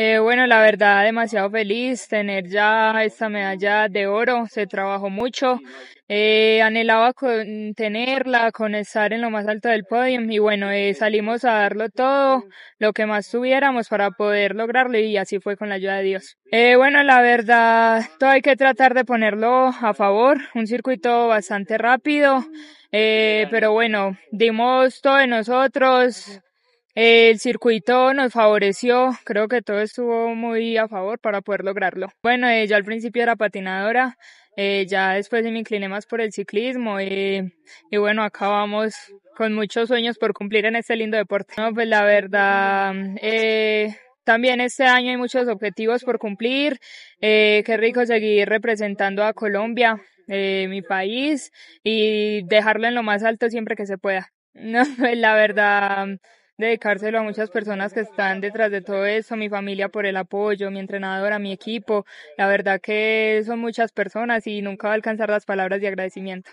Eh, bueno, la verdad, demasiado feliz tener ya esta medalla de oro. Se trabajó mucho. Eh, anhelaba con tenerla, con estar en lo más alto del podio. Y bueno, eh, salimos a darlo todo, lo que más tuviéramos para poder lograrlo. Y así fue con la ayuda de Dios. Eh, bueno, la verdad, todo hay que tratar de ponerlo a favor. Un circuito bastante rápido. Eh, pero bueno, dimos todo de nosotros el circuito nos favoreció, creo que todo estuvo muy a favor para poder lograrlo. Bueno, eh, yo al principio era patinadora, eh, ya después me incliné más por el ciclismo y, y bueno, acabamos con muchos sueños por cumplir en este lindo deporte. No, pues la verdad, eh, también este año hay muchos objetivos por cumplir. qué rico seguir representando a Colombia, mi país, y dejarlo en lo más alto siempre que se pueda. No, pues la verdad, dedicárselo a muchas personas que están detrás de todo eso, mi familia por el apoyo, mi entrenadora, mi equipo. La verdad que son muchas personas y nunca va a alcanzar las palabras de agradecimiento.